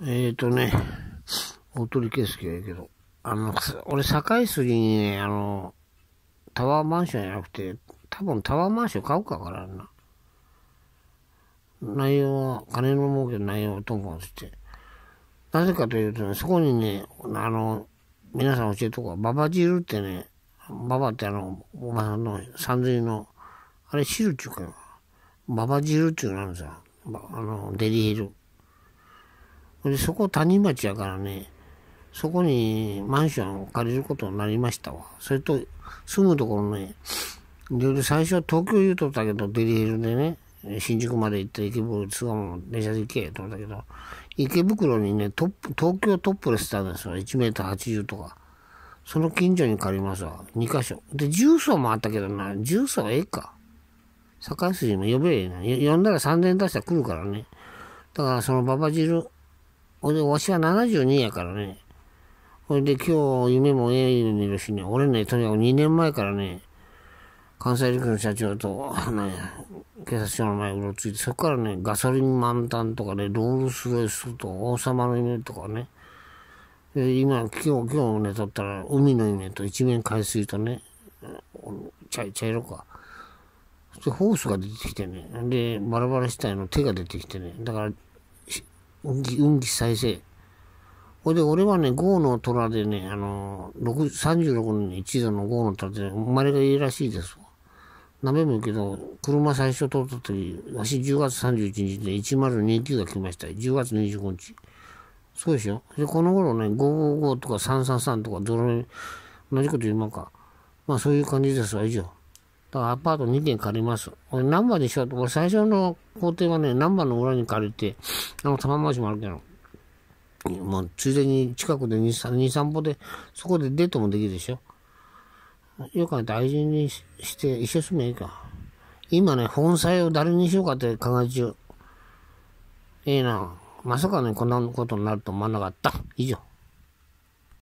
えっ、ー、とね、大鳥圭介やけど、あの、俺、堺杉にね、あの、タワーマンションじゃなくて、多分タワーマンション買うかからんな。内容は、金の儲けの内容はとんこんして。なぜかというとね、そこにね、あの、皆さん教えとこう。ババ汁ってね、ババってあの、おばさんの三んの、あれ汁っていうか、ババ汁っていうのあるんですよ。あの、デリヘル。でそこ谷町やからねそこにマンションを借りることになりましたわそれと住むところねで最初は東京言うとったけどデリヘルでね新宿まで行って池袋津川も電車で行けと思ったけど池袋にねトップ東京トップレスたんですわ。1メートル80とかその近所に借りますわ2カ所で重曹もあったけどな重曹はええか坂筋も呼べえな呼んだら3000円出したら来るからねだからそのババ汁ほいで、わしは72やからね。ほいで、今日、夢もええ言にいるしね、俺ね、とにかく2年前からね、関西陸の社長と、あの、警察署の前うろついて、そこからね、ガソリン満タンとかね、ロールスロイスと王様の夢とかね、で今、今日、今日寝ね、ったら、海の夢と一面海水とね、茶茶色か。そしてホースが出てきてね、で、バラバラしたいの手が出てきてね、だから、運気、運気再生。ほいで、俺はね、豪の虎でね、あの、36年に一度の豪の虎で、生まれがいいらしいですわ。鍋も言けど、車最初通った時、わし10月31日で1029が来ました。10月25日。そうでしょで、この頃ね、555とか333とか、どれ、同じこと言うまか。まあ、そういう感じですわ、以上。だからアパート2軒借ります。俺、ナンバーでしょ俺、最初の工程はね、ナンバーの裏に借りて、あの、玉回しもあるけど、もう、ついでに近くで2、3, 2 3歩で、そこでデートもできるでしょ。よくあってにして、一緒住めばいいか。今ね、本妻を誰にしようかって考え中。ええな。まさかね、こんなことになると思わなかった。以上。